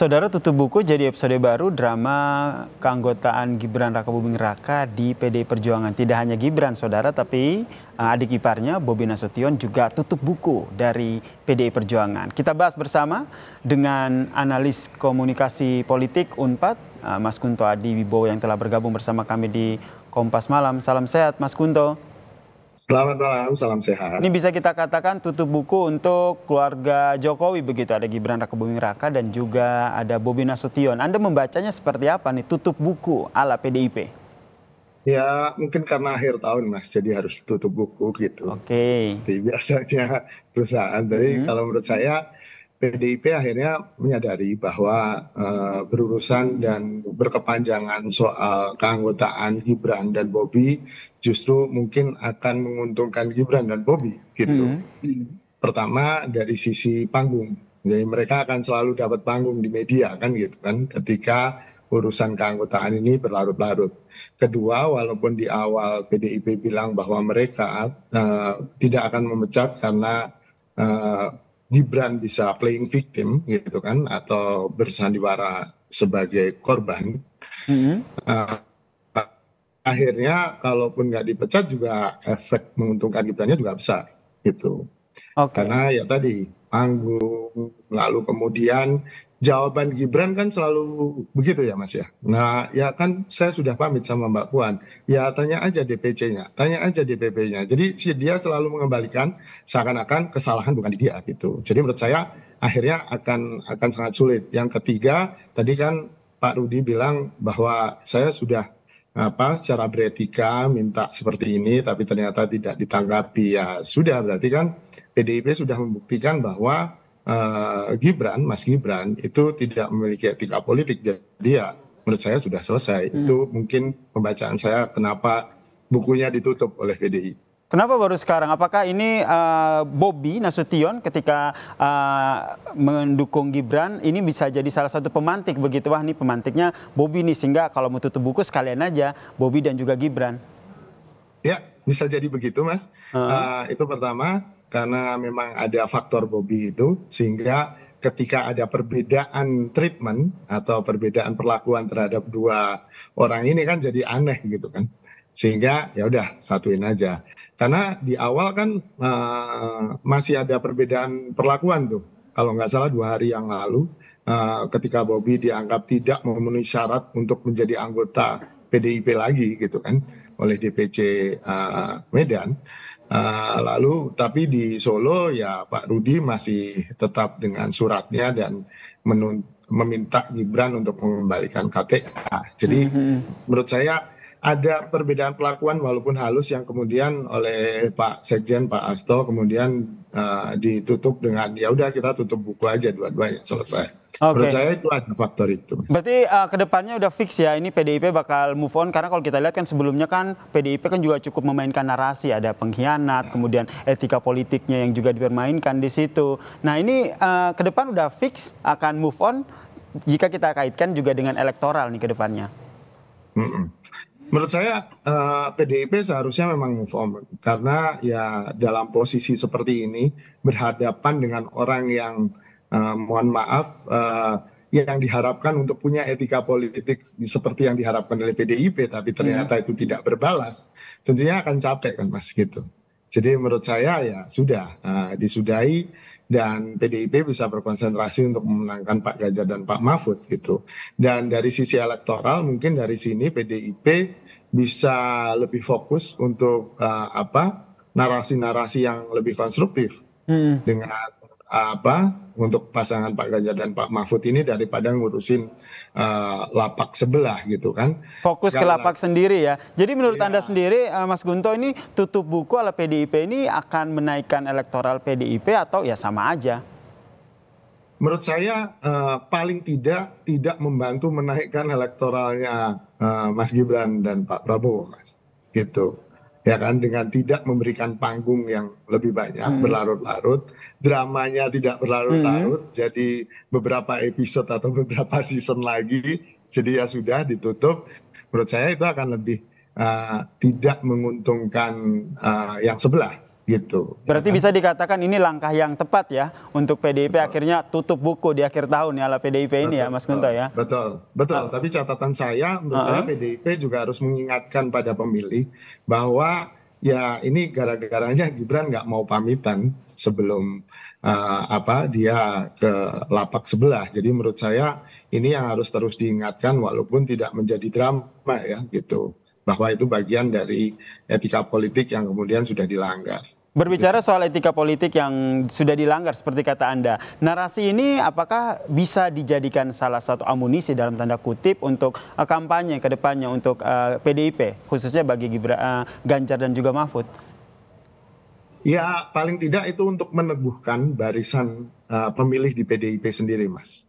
Saudara tutup buku jadi episode baru drama keanggotaan Gibran Raka Buming Raka di PD Perjuangan. Tidak hanya Gibran, saudara, tapi eh, adik iparnya Bobi Nasution juga tutup buku dari PD Perjuangan. Kita bahas bersama dengan analis komunikasi politik UNPAD, eh, Mas Kunto Adi Wibowo yang telah bergabung bersama kami di Kompas Malam. Salam sehat, Mas Kunto. Selamat malam, salam sehat. Ini bisa kita katakan tutup buku untuk keluarga Jokowi begitu. Ada Gibran Rakebuming Raka dan juga ada Bobi Nasution. Anda membacanya seperti apa nih tutup buku ala PDIP? Ya mungkin karena akhir tahun mas, jadi harus tutup buku gitu. Oke. Okay. Seperti biasanya perusahaan. Tapi hmm. kalau menurut saya PDIP akhirnya menyadari bahwa e, berurusan dan berkepanjangan soal keanggotaan Gibran dan Bobi justru mungkin akan menguntungkan Gibran dan Bobi gitu. Hmm. Pertama dari sisi panggung, jadi ya, mereka akan selalu dapat panggung di media kan gitu kan ketika urusan keanggotaan ini berlarut-larut. Kedua, walaupun di awal PDIP bilang bahwa mereka e, tidak akan memecat karena e, Gibran bisa playing victim gitu kan atau bersandiwara sebagai korban mm-hmm. uh, akhirnya kalaupun nggak dipecat juga efek menguntungkan Gibrannya juga besar gitu okay. karena ya tadi panggung lalu kemudian jawaban Gibran kan selalu begitu ya Mas ya. Nah ya kan saya sudah pamit sama Mbak Puan. Ya tanya aja DPC-nya, tanya aja DPP-nya. Jadi si dia selalu mengembalikan seakan-akan kesalahan bukan di dia gitu. Jadi menurut saya akhirnya akan akan sangat sulit. Yang ketiga tadi kan Pak Rudi bilang bahwa saya sudah apa secara beretika minta seperti ini tapi ternyata tidak ditanggapi ya sudah berarti kan PDIP sudah membuktikan bahwa uh, Gibran Mas Gibran itu tidak memiliki etika politik jadi ya menurut saya sudah selesai hmm. itu mungkin pembacaan saya kenapa bukunya ditutup oleh PDIP. Kenapa baru sekarang? Apakah ini uh, Bobby Nasution ketika uh, mendukung Gibran ini bisa jadi salah satu pemantik begitu? Wah ini pemantiknya Bobby nih sehingga kalau mau tutup buku sekalian aja Bobby dan juga Gibran. Ya bisa jadi begitu mas. Uh. Uh, itu pertama karena memang ada faktor Bobby itu sehingga ketika ada perbedaan treatment atau perbedaan perlakuan terhadap dua orang ini kan jadi aneh gitu kan. Sehingga ya udah satuin aja karena di awal kan uh, masih ada perbedaan perlakuan tuh kalau nggak salah dua hari yang lalu uh, ketika Bobby dianggap tidak memenuhi syarat untuk menjadi anggota PDIP lagi gitu kan oleh DPC uh, eh, Medan Uh, lalu tapi di Solo ya Pak Rudi masih tetap dengan suratnya dan menun- meminta Gibran untuk mengembalikan KTA. Jadi mm-hmm. menurut saya ada perbedaan perlakuan walaupun halus yang kemudian oleh Pak Sekjen Pak Asto kemudian uh, ditutup dengan ya udah kita tutup buku aja dua-duanya selesai. Okay. Menurut saya itu ada faktor itu. Berarti uh, eh, kedepannya udah fix ya ini PDIP bakal move on karena kalau kita lihat kan sebelumnya kan PDIP kan juga cukup memainkan narasi ada pengkhianat hmm. kemudian etika politiknya yang juga dipermainkan di situ. Nah ini uh, ke depan udah fix akan move on jika kita kaitkan juga dengan elektoral nih kedepannya. Mm -mm menurut saya pdip eh, seharusnya memang move on karena ya dalam posisi seperti ini berhadapan dengan orang yang eh, mohon maaf eh, yang diharapkan untuk punya etika politik seperti yang diharapkan oleh PDIP tapi ternyata iya. itu tidak berbalas tentunya akan capek kan mas gitu jadi menurut saya ya sudah disudahi dan PDIP bisa berkonsentrasi untuk memenangkan Pak Ganjar dan Pak Mahfud gitu. Dan dari sisi elektoral mungkin dari sini PDIP bisa lebih fokus untuk uh, apa narasi-narasi yang lebih konstruktif hmm. dengan apa untuk pasangan Pak Ganjar dan Pak Mahfud ini daripada ngurusin uh, lapak sebelah gitu kan. Fokus Segala ke lapak sendiri ya. Jadi menurut ya. Anda sendiri uh, Mas Gunto ini tutup buku ala PDIP ini akan menaikkan elektoral PDIP atau ya sama aja? Menurut saya uh, paling tidak tidak membantu menaikkan elektoralnya uh, Mas Gibran dan Pak Prabowo, Mas. Gitu ya kan dengan tidak memberikan panggung yang lebih banyak hmm. berlarut-larut dramanya tidak berlarut-larut hmm. jadi beberapa episode atau beberapa season lagi jadi ya sudah ditutup menurut saya itu akan lebih uh, tidak menguntungkan uh, yang sebelah gitu. Berarti ya. Kan? bisa dikatakan ini langkah yang tepat ya untuk PDIP betul. akhirnya tutup buku di akhir tahun ya ala PDIP betul, ini ya Mas Guntur ya. Betul, betul. Uh. Tapi catatan saya menurut uh saya PDIP ah. juga harus mengingatkan pada pemilih bahwa ya ini gara-garanya Gibran nggak mau pamitan sebelum uh, apa dia ke lapak sebelah. Jadi menurut saya ini yang harus terus diingatkan walaupun tidak menjadi drama ya gitu bahwa itu bagian dari etika politik yang kemudian sudah dilanggar. Berbicara soal etika politik yang sudah dilanggar seperti kata Anda, narasi ini apakah bisa dijadikan salah satu amunisi dalam tanda kutip untuk eh, kampanye ke depannya untuk PDIP eh, khususnya bagi Gibra, eh, Ganjar dan juga Mahfud? Ya, paling tidak itu untuk meneguhkan barisan uh, pemilih di PDIP sendiri, Mas.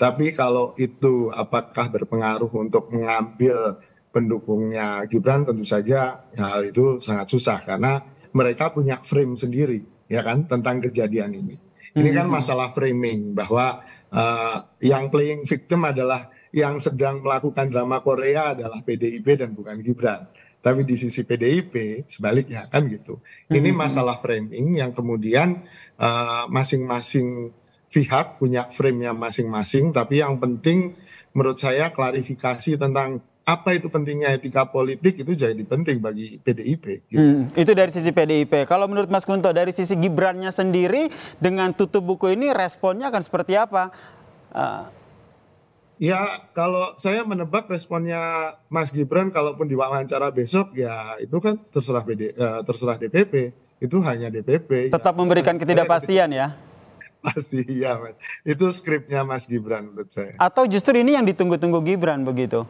Tapi kalau itu apakah berpengaruh untuk mengambil pendukungnya Gibran tentu saja hal itu sangat susah karena mereka punya frame sendiri ya kan tentang kejadian ini. Ini kan hmm. masalah framing bahwa uh, yang playing victim adalah yang sedang melakukan drama Korea adalah PDIP dan bukan Gibran. Tapi di sisi PDIP sebaliknya kan gitu. Ini hmm. masalah framing yang kemudian eh, masing-masing uh, pihak punya frame-nya masing-masing. Tapi yang penting menurut saya klarifikasi tentang apa itu pentingnya etika politik itu jadi penting bagi PDIP. Gitu. Hmm, itu dari sisi PDIP. Kalau menurut Mas Kunto dari sisi Gibrannya sendiri dengan tutup buku ini responnya akan seperti apa? Uh... Ya kalau saya menebak responnya Mas Gibran kalaupun diwawancara besok ya itu kan terserah PD, uh, eh, terserah DPP itu hanya DPP. Ya. Tetap ya. memberikan ketidakpastian ya pasti ya man. itu skripnya Mas Gibran menurut saya atau justru ini yang ditunggu-tunggu Gibran begitu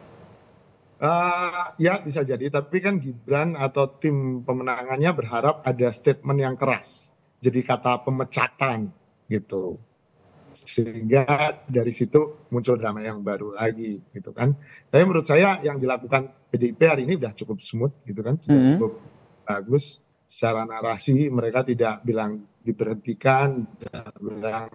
Eh, ya bisa jadi tapi kan gibran atau tim pemenangannya berharap ada statement yang keras jadi kata pemecatan gitu sehingga dari situ muncul drama yang baru lagi gitu kan tapi menurut saya yang dilakukan PDIP hari ini sudah cukup smooth gitu kan sudah mm -hmm. cukup bagus secara narasi mereka tidak bilang diberhentikan tidak bilang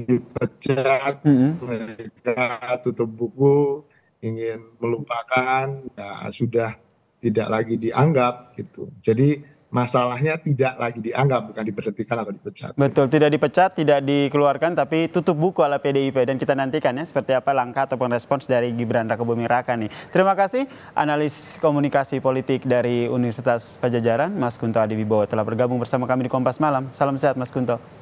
dipecat mm -hmm. mereka tutup buku ingin melupakan ya sudah tidak lagi dianggap gitu. Jadi masalahnya tidak lagi dianggap bukan diberhentikan atau dipecat. Betul, tidak dipecat, tidak dikeluarkan tapi tutup buku ala PDIP dan kita nantikan ya seperti apa langkah ataupun respons dari Gibran Rakabuming Raka nih. Terima kasih analis komunikasi politik dari Universitas Pajajaran Mas Kunto Adiwibowo telah bergabung bersama kami di Kompas Malam. Salam sehat Mas Kunto.